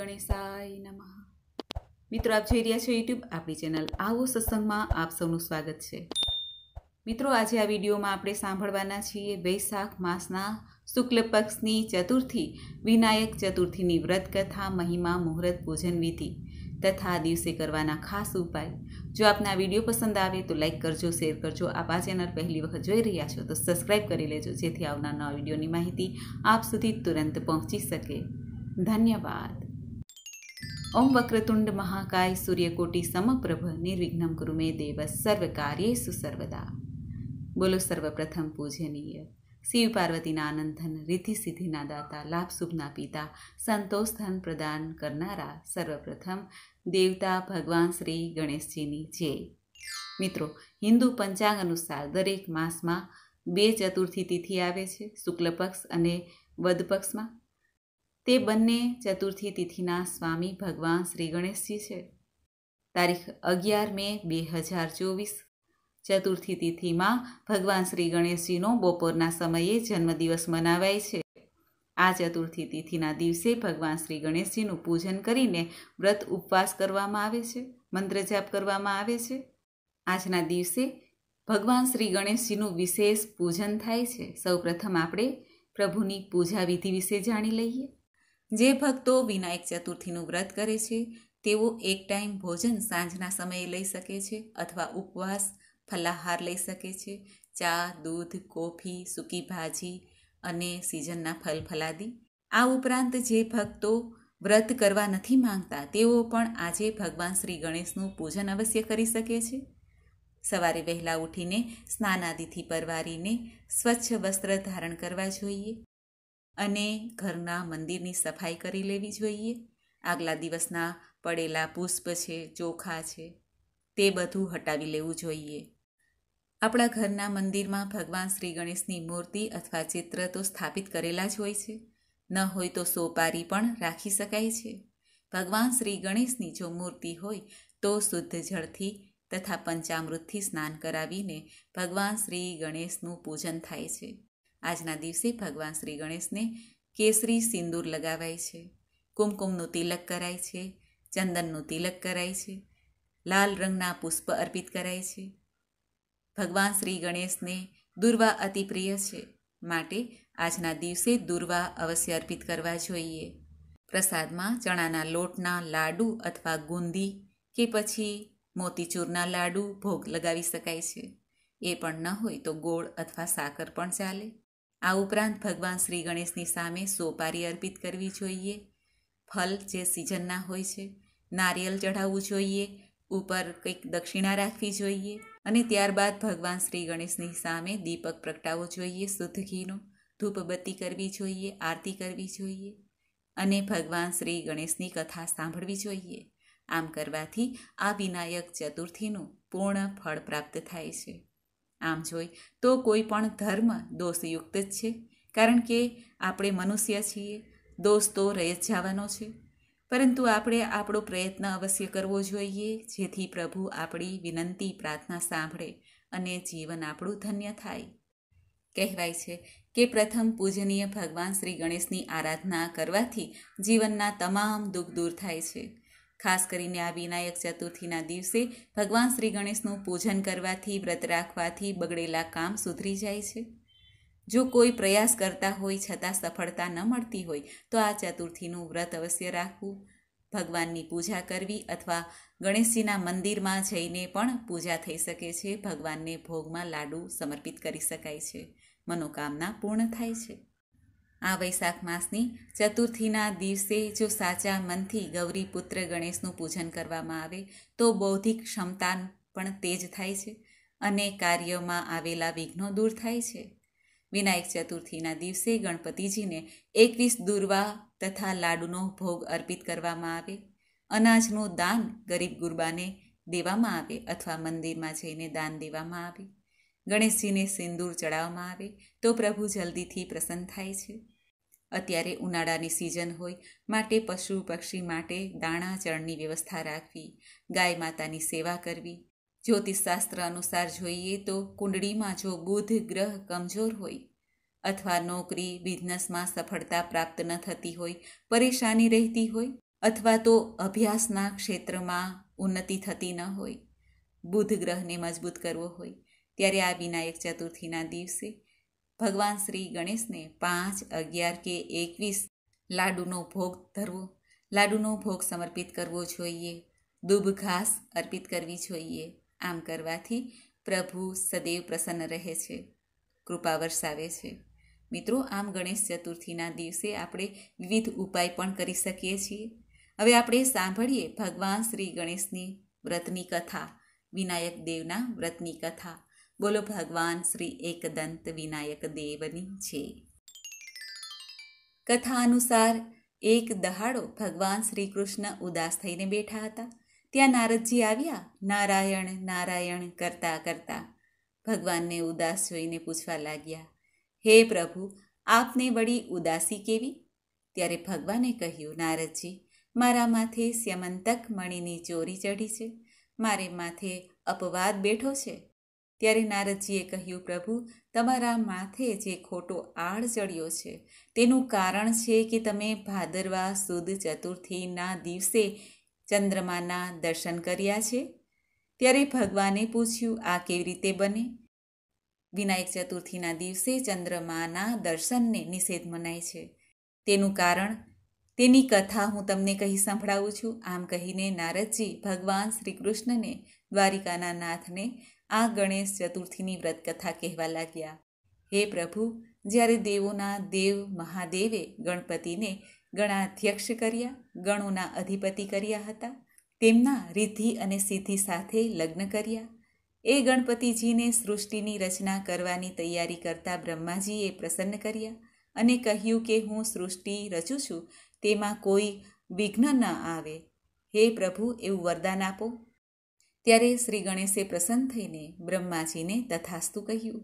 ગણેશાય નમઃ મિત્રો આપ જોઈ રહ્યા છો યુટ્યુબ આપણી ચેનલ આવો સત્સંગમાં આપ સૌનું સ્વાગત છે મિત્રો આજે આ વિડીયોમાં આપણે સાંભળવાના છીએ વૈશાખ માસના શુક્લ પક્ષની ચતુર્થી વિનાયક ચતુર્થીની વ્રત કથા મહિમા મુહૂર્ત પૂજન વિધિ તથા આ દિવસે કરવાના ખાસ ઉપાય જો આપના વિડીયો પસંદ આવે તો લાઇક કરજો શેર કરજો આપ આ ચેનલ પહેલી વખત જોઈ રહ્યા છો તો સબસ્ક્રાઇબ કરી લેજો જેથી આવનાર નવા વિડીયોની માહિતી આપ સુધી તુરંત પહોંચી શકે ધન્યવાદ ઓમ વક્રતુંડ મહાકાય સૂર્યકોટી સમપ્રભ નિર્વિઘ્નમ કુરુમે દેવ સર્વ કાર્યેસુ સર્વદા બોલો સર્વપ્રથમ પૂજનીય શિવ પાર્વતીના આનંદન રિદ્ધિ સિદ્ધિના દાતા લાભ શુભના પિતા સંતોષ ધન પ્રદાન કરનારા સર્વપ્રથમ દેવતા ભગવાન શ્રી ગણેશજીની જય મિત્રો હિન્દુ પંચાંગ અનુસાર દરેક માસમાં બે ચતુર્થી તિથિ આવે છે શુક્લ પક્ષ અને વદ પક્ષમાં તે બંને ચતુર્થી તિથિના સ્વામી ભગવાન શ્રી ગણેશજી છે તારીખ અગિયાર મે બે હજાર ચોવીસ ચતુર્થી તિથિમાં ભગવાન શ્રી ગણેશજીનો બપોરના સમયે જન્મદિવસ મનાવાય છે આ ચતુર્થી તિથિના દિવસે ભગવાન શ્રી ગણેશજીનું પૂજન કરીને વ્રત ઉપવાસ કરવામાં આવે છે મંત્ર જાપ કરવામાં આવે છે આજના દિવસે ભગવાન શ્રી ગણેશજીનું વિશેષ પૂજન થાય છે સૌપ્રથમ આપણે પ્રભુની પૂજા વિધિ વિશે જાણી લઈએ જે ભક્તો વિનાયક ચતુર્થીનું વ્રત કરે છે તેઓ એક ટાઈમ ભોજન સાંજના સમયે લઈ શકે છે અથવા ઉપવાસ ફલાહાર લઈ શકે છે ચા દૂધ કોફી સૂકી ભાજી અને સિઝનના ફલ ફલાદી આ ઉપરાંત જે ભક્તો વ્રત કરવા નથી માંગતા તેઓ પણ આજે ભગવાન શ્રી ગણેશનું પૂજન અવશ્ય કરી શકે છે સવારે વહેલા ઉઠીને સ્નાનાદિથી પરવારીને સ્વચ્છ વસ્ત્ર ધારણ કરવા જોઈએ અને ઘરના મંદિરની સફાઈ કરી લેવી જોઈએ આગલા દિવસના પડેલા પુષ્પ છે ચોખા છે તે બધું હટાવી લેવું જોઈએ આપણા ઘરના મંદિરમાં ભગવાન શ્રી ગણેશની મૂર્તિ અથવા ચિત્ર તો સ્થાપિત કરેલા જ હોય છે ન હોય તો સોપારી પણ રાખી શકાય છે ભગવાન શ્રી ગણેશની જો મૂર્તિ હોય તો શુદ્ધ જળથી તથા પંચામૃતથી સ્નાન કરાવીને ભગવાન શ્રી ગણેશનું પૂજન થાય છે આજના દિવસે ભગવાન શ્રી ગણેશને કેસરી સિંદૂર લગાવાય છે કુમકુમનું તિલક કરાય છે ચંદનનું તિલક કરાય છે લાલ રંગના પુષ્પ અર્પિત કરાય છે ભગવાન શ્રી ગણેશને દુર્વા અતિ પ્રિય છે માટે આજના દિવસે દુર્વા અવશ્ય અર્પિત કરવા જોઈએ પ્રસાદમાં ચણાના લોટના લાડુ અથવા ગુંદી કે પછી મોતીચૂરના લાડુ ભોગ લગાવી શકાય છે એ પણ ન હોય તો ગોળ અથવા સાકર પણ ચાલે આ ઉપરાંત ભગવાન શ્રી ગણેશની સામે સોપારી અર્પિત કરવી જોઈએ ફલ જે સિઝનના હોય છે નારિયેલ ચઢાવવું જોઈએ ઉપર કંઈક દક્ષિણા રાખવી જોઈએ અને ત્યારબાદ ભગવાન શ્રી ગણેશની સામે દીપક પ્રગટાવવો જોઈએ શુદ્ધ ઘીનો ધૂપબત્તી કરવી જોઈએ આરતી કરવી જોઈએ અને ભગવાન શ્રી ગણેશની કથા સાંભળવી જોઈએ આમ કરવાથી આ વિનાયક ચતુર્થીનું પૂર્ણ ફળ પ્રાપ્ત થાય છે આમ જોઈ તો કોઈ પણ ધર્મ દોષયુક્ત જ છે કારણ કે આપણે મનુષ્ય છીએ દોષ તો રહી જ જવાનો છે પરંતુ આપણે આપણો પ્રયત્ન અવશ્ય કરવો જોઈએ જેથી પ્રભુ આપણી વિનંતી પ્રાર્થના સાંભળે અને જીવન આપણું ધન્ય થાય કહેવાય છે કે પ્રથમ પૂજનીય ભગવાન શ્રી ગણેશની આરાધના કરવાથી જીવનના તમામ દુઃખ દૂર થાય છે ખાસ કરીને આ વિનાયક ચતુર્થીના દિવસે ભગવાન શ્રી ગણેશનું પૂજન કરવાથી વ્રત રાખવાથી બગડેલા કામ સુધરી જાય છે જો કોઈ પ્રયાસ કરતા હોય છતાં સફળતા ન મળતી હોય તો આ ચતુર્થીનું વ્રત અવશ્ય રાખવું ભગવાનની પૂજા કરવી અથવા ગણેશજીના મંદિરમાં જઈને પણ પૂજા થઈ શકે છે ભગવાનને ભોગમાં લાડુ સમર્પિત કરી શકાય છે મનોકામના પૂર્ણ થાય છે આ વૈશાખ માસની ચતુર્થીના દિવસે જો સાચા મનથી ગૌરી પુત્ર ગણેશનું પૂજન કરવામાં આવે તો બૌદ્ધિક ક્ષમતા પણ તેજ થાય છે અને કાર્યમાં આવેલા વિઘ્નો દૂર થાય છે વિનાયક ચતુર્થીના દિવસે ગણપતિજીને એકવીસ દુર્વા તથા લાડુનો ભોગ અર્પિત કરવામાં આવે અનાજનું દાન ગરીબ ગુરબાને દેવામાં આવે અથવા મંદિરમાં જઈને દાન દેવામાં આવે ગણેશજીને સિંદૂર ચડાવવામાં આવે તો પ્રભુ જલ્દીથી પ્રસન્ન થાય છે અત્યારે ઉનાળાની સિઝન હોય માટે પશુ પક્ષી માટે દાણા ચણની વ્યવસ્થા રાખવી ગાય માતાની સેવા કરવી જ્યોતિષશાસ્ત્ર અનુસાર જોઈએ તો કુંડળીમાં જો બુધ ગ્રહ કમજોર હોય અથવા નોકરી બિઝનેસમાં સફળતા પ્રાપ્ત ન થતી હોય પરેશાની રહેતી હોય અથવા તો અભ્યાસના ક્ષેત્રમાં ઉન્નતિ થતી ન હોય બુધ ગ્રહને મજબૂત કરવો હોય ત્યારે આ વિનાયક ચતુર્થીના દિવસે ભગવાન શ્રી ગણેશને પાંચ અગિયાર કે એકવીસ લાડુનો ભોગ ધરવો લાડુનો ભોગ સમર્પિત કરવો જોઈએ દુબ ઘાસ અર્પિત કરવી જોઈએ આમ કરવાથી પ્રભુ સદૈવ પ્રસન્ન રહે છે કૃપા વરસાવે છે મિત્રો આમ ગણેશ ચતુર્થીના દિવસે આપણે વિવિધ ઉપાય પણ કરી શકીએ છીએ હવે આપણે સાંભળીએ ભગવાન શ્રી ગણેશની વ્રતની કથા વિનાયક દેવના વ્રતની કથા બોલો ભગવાન શ્રી એકદંત વિનાયક દેવની છે કથા અનુસાર એક દહાડો ભગવાન શ્રી કૃષ્ણ ઉદાસ થઈને બેઠા હતા ત્યાં નારદજી આવ્યા નારાયણ નારાયણ કરતા કરતા ભગવાનને ઉદાસ જોઈને પૂછવા લાગ્યા હે પ્રભુ આપને વળી ઉદાસી કેવી ત્યારે ભગવાને કહ્યું નારદજી મારા માથે સ્યમંતક મણીની ચોરી ચઢી છે મારે માથે અપવાદ બેઠો છે ત્યારે નારદજીએ કહ્યું પ્રભુ તમારા માથે જે ખોટો આળ ચડ્યો છે તેનું કારણ છે કે તમે ભાદરવા સુદ ચતુર્થીના દિવસે ચંદ્રમાના દર્શન કર્યા છે ત્યારે ભગવાને પૂછ્યું આ કેવી રીતે બને વિનાયક ચતુર્થીના દિવસે ચંદ્રમાના દર્શનને નિષેધ મનાય છે તેનું કારણ તેની કથા હું તમને કહી સંભળાવું છું આમ કહીને નારદજી ભગવાન શ્રી કૃષ્ણને દ્વારિકાના નાથને આ ગણેશ ચતુર્થીની વ્રતકથા કહેવા લાગ્યા હે પ્રભુ જ્યારે દેવોના દેવ મહાદેવે ગણપતિને ગણાધ્યક્ષ કર્યા ગણોના અધિપતિ કર્યા હતા તેમના રિદ્ધિ અને સિદ્ધિ સાથે લગ્ન કર્યા એ ગણપતિજીને સૃષ્ટિની રચના કરવાની તૈયારી કરતા બ્રહ્માજીએ પ્રસન્ન કર્યા અને કહ્યું કે હું સૃષ્ટિ રચું છું તેમાં કોઈ વિઘ્ન ન આવે હે પ્રભુ એવું વરદાન આપો ત્યારે શ્રી ગણેશે પ્રસન્ન થઈને બ્રહ્માજીને તથાસ્તુ કહ્યું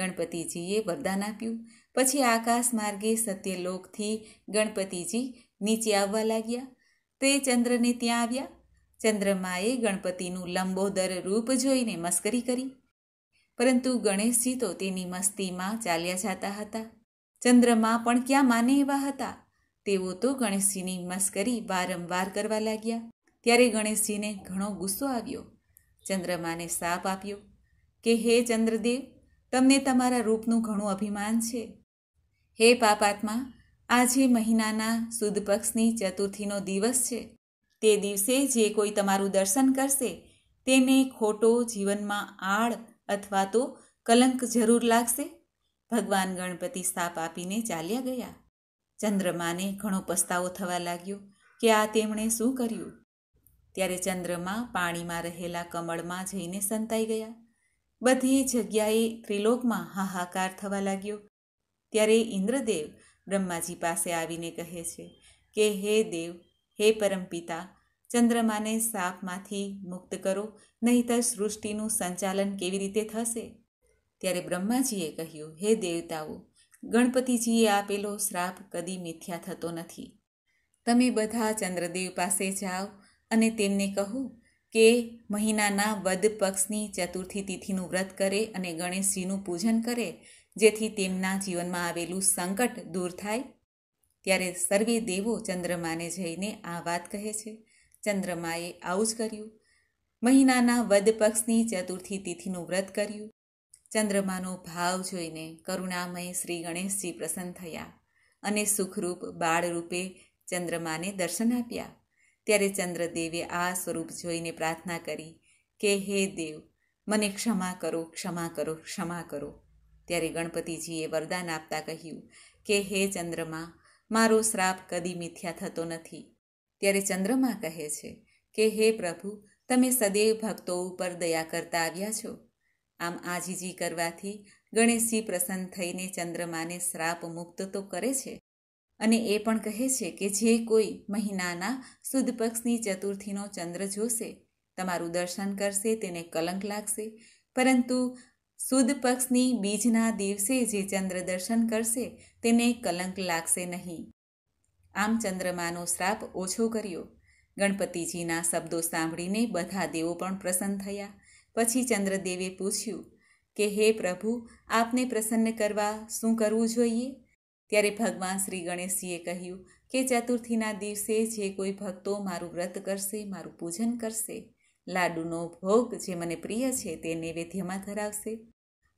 ગણપતિજીએ વરદાન આપ્યું પછી આકાશ માર્ગે સત્યલોકથી ગણપતિજી નીચે આવવા લાગ્યા તે ચંદ્રને ત્યાં આવ્યા ચંદ્રમાએ ગણપતિનું લંબોદર રૂપ જોઈને મસ્કરી કરી પરંતુ ગણેશજી તો તેની મસ્તીમાં ચાલ્યા જતા હતા ચંદ્રમા પણ ક્યાં માને એવા હતા તેઓ તો ગણેશજીની મસ્કરી વારંવાર કરવા લાગ્યા ત્યારે ગણેશજીને ઘણો ગુસ્સો આવ્યો ચંદ્રમાને શાપ આપ્યો કે હે ચંદ્રદેવ તમને તમારા રૂપનું ઘણું અભિમાન છે હે પાપાત્મા આજે મહિનાના સુદ પક્ષની ચતુર્થીનો દિવસ છે તે દિવસે જે કોઈ તમારું દર્શન કરશે તેને ખોટો જીવનમાં આડ અથવા તો કલંક જરૂર લાગશે ભગવાન ગણપતિ સાપ આપીને ચાલ્યા ગયા ચંદ્રમાને ઘણો પસ્તાવો થવા લાગ્યો કે આ તેમણે શું કર્યું ત્યારે ચંદ્રમા પાણીમાં રહેલા કમળમાં જઈને સંતાઈ ગયા બધી જગ્યાએ ત્રિલોકમાં હાહાકાર થવા લાગ્યો ત્યારે ઇન્દ્રદેવ બ્રહ્માજી પાસે આવીને કહે છે કે હે દેવ હે પરમપિતા ચંદ્રમાને સાપમાંથી મુક્ત કરો નહીંતર સૃષ્ટિનું સંચાલન કેવી રીતે થશે ત્યારે બ્રહ્માજીએ કહ્યું હે દેવતાઓ ગણપતિજીએ આપેલો શ્રાપ કદી મિથ્યા થતો નથી તમે બધા ચંદ્રદેવ પાસે જાઓ અને તેમને કહું કે મહિનાના વદ પક્ષની ચતુર્થી તિથિનું વ્રત કરે અને ગણેશજીનું પૂજન કરે જેથી તેમના જીવનમાં આવેલું સંકટ દૂર થાય ત્યારે સર્વે દેવો ચંદ્રમાને જઈને આ વાત કહે છે ચંદ્રમાએ આવું જ કર્યું મહિનાના વદ પક્ષની ચતુર્થી તિથિનું વ્રત કર્યું ચંદ્રમાનો ભાવ જોઈને કરુણામય શ્રી ગણેશજી પ્રસન્ન થયા અને સુખરૂપ બાળરૂપે ચંદ્રમાને દર્શન આપ્યા ત્યારે ચંદ્રદેવે આ સ્વરૂપ જોઈને પ્રાર્થના કરી કે હે દેવ મને ક્ષમા કરો ક્ષમા કરો ક્ષમા કરો ત્યારે ગણપતિજીએ વરદાન આપતા કહ્યું કે હે ચંદ્રમા મારો શ્રાપ કદી મિથ્યા થતો નથી ત્યારે ચંદ્રમા કહે છે કે હે પ્રભુ તમે સદૈવ ભક્તો ઉપર દયા કરતા આવ્યા છો આમ આજીજી કરવાથી ગણેશજી પ્રસન્ન થઈને ચંદ્રમાને શ્રાપ મુક્ત તો કરે છે અને એ પણ કહે છે કે જે કોઈ મહિનાના સુદ પક્ષની ચતુર્થીનો ચંદ્ર જોશે તમારું દર્શન કરશે તેને કલંક લાગશે પરંતુ સુદ પક્ષની બીજના દિવસે જે ચંદ્ર દર્શન કરશે તેને કલંક લાગશે નહીં આમ ચંદ્રમાનો શ્રાપ ઓછો કર્યો ગણપતિજીના શબ્દો સાંભળીને બધા દેવો પણ પ્રસન્ન થયા પછી ચંદ્રદેવે પૂછ્યું કે હે પ્રભુ આપને પ્રસન્ન કરવા શું કરવું જોઈએ ત્યારે ભગવાન શ્રી ગણેશજીએ કહ્યું કે ચતુર્થીના દિવસે જે કોઈ ભક્તો મારું વ્રત કરશે મારું પૂજન કરશે લાડુનો ભોગ જે મને પ્રિય છે તે નૈવેદ્યમાં ધરાવશે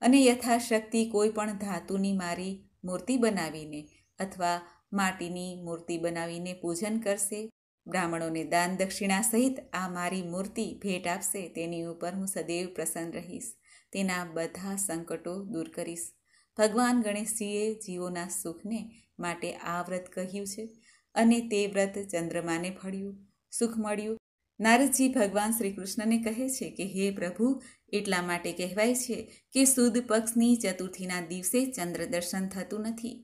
અને યથાશક્તિ કોઈ પણ ધાતુની મારી મૂર્તિ બનાવીને અથવા માટીની મૂર્તિ બનાવીને પૂજન કરશે બ્રાહ્મણોને દાન દક્ષિણા સહિત આ મારી મૂર્તિ ભેટ આપશે તેની ઉપર હું સદૈવ પ્રસન્ન રહીશ તેના બધા સંકટો દૂર કરીશ ભગવાન ગણેશજીએ જીવોના સુખને માટે આ વ્રત કહ્યું છે અને તે વ્રત ચંદ્રમાને ફળ્યું સુખ મળ્યું નારદજી ભગવાન શ્રી કૃષ્ણને કહે છે કે હે પ્રભુ એટલા માટે કહેવાય છે કે સુદ પક્ષની ચતુર્થીના દિવસે ચંદ્ર દર્શન થતું નથી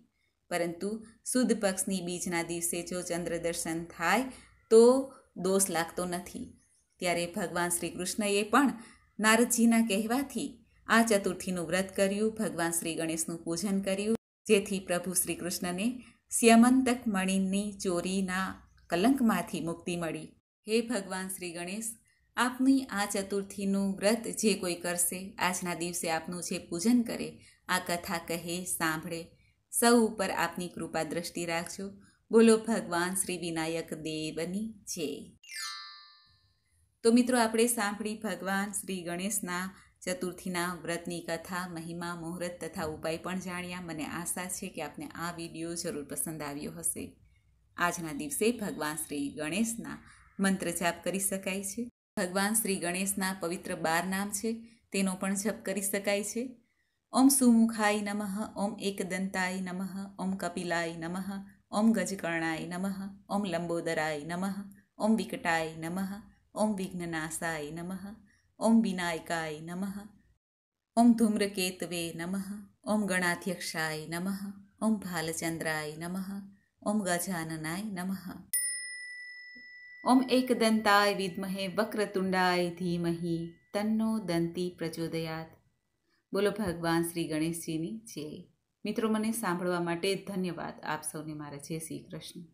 પરંતુ સુદ પક્ષની બીજના દિવસે જો ચંદ્ર દર્શન થાય તો દોષ લાગતો નથી ત્યારે ભગવાન શ્રી કૃષ્ણએ પણ નારદજીના કહેવાથી આ ચતુર્થીનું વ્રત કર્યું ભગવાન શ્રી ગણેશનું પૂજન કર્યું જેથી પ્રભુ શ્રી કૃષ્ણને સ્યમંતક મણિની ચોરીના કલંકમાંથી મુક્તિ મળી હે ભગવાન શ્રી ગણેશ આપની આ ચતુર્થીનું વ્રત જે કોઈ કરશે આજના દિવસે આપનું જે પૂજન કરે આ કથા કહે સાંભળે સૌ ઉપર આપની કૃપા દ્રષ્ટિ રાખજો બોલો ભગવાન શ્રી વિનાયક દેવની જય તો મિત્રો આપણે સાંભળી ભગવાન શ્રી ગણેશના ચતુર્થીના વ્રતની કથા મહિમા મુહૂર્ત તથા ઉપાય પણ જાણ્યા મને આશા છે કે આપને આ વિડીયો જરૂર પસંદ આવ્યો હશે આજના દિવસે ભગવાન શ્રી ગણેશના મંત્ર જાપ કરી શકાય છે ભગવાન શ્રી ગણેશના પવિત્ર બાર નામ છે તેનો પણ જપ કરી શકાય છે ઓમ સુમુખાય નમઃ ઓમ એકદંતાય નમઃ ઓમ કપિલાય નમઃ ઓમ ગજકર્ણાય નમઃ ઓમ લંબોદરાય નમઃ ઓમ વિકટાય નમઃ ઓમ વિઘ્નનાશાય નમઃ ઓમ વિનાયકાય નમઃ ઓમ ધૂમ્રકેતવે નમઃ ઓમ ગણાધ્યક્ષાય નમઃ ઓમ ભાલચંદ્રાય નમઃ ઓમ ગજાનનાય નમઃ ઓમ એકદંતાય વિદ્મહે વક્રતુંડાય ધીમહી તન્નો દંતી પ્રચોદયાત બોલો ભગવાન શ્રી ગણેશજીની જય મિત્રો મને સાંભળવા માટે ધન્યવાદ આપ સૌને મારા જય શ્રી કૃષ્ણ